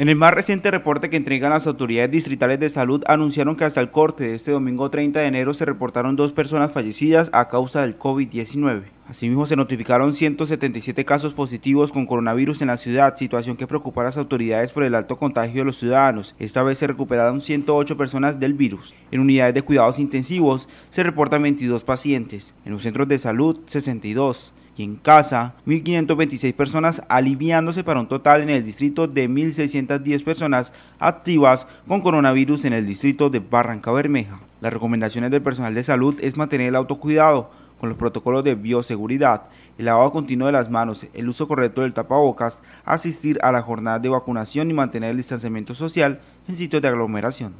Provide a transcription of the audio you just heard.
En el más reciente reporte que entregan las autoridades distritales de salud anunciaron que hasta el corte de este domingo 30 de enero se reportaron dos personas fallecidas a causa del COVID-19. Asimismo, se notificaron 177 casos positivos con coronavirus en la ciudad, situación que preocupa a las autoridades por el alto contagio de los ciudadanos. Esta vez se recuperaron 108 personas del virus. En unidades de cuidados intensivos se reportan 22 pacientes, en los centros de salud 62, en casa, 1.526 personas aliviándose para un total en el distrito de 1.610 personas activas con coronavirus en el distrito de Barranca Bermeja. Las recomendaciones del personal de salud es mantener el autocuidado, con los protocolos de bioseguridad, el lavado continuo de las manos, el uso correcto del tapabocas, asistir a la jornada de vacunación y mantener el distanciamiento social en sitios de aglomeración.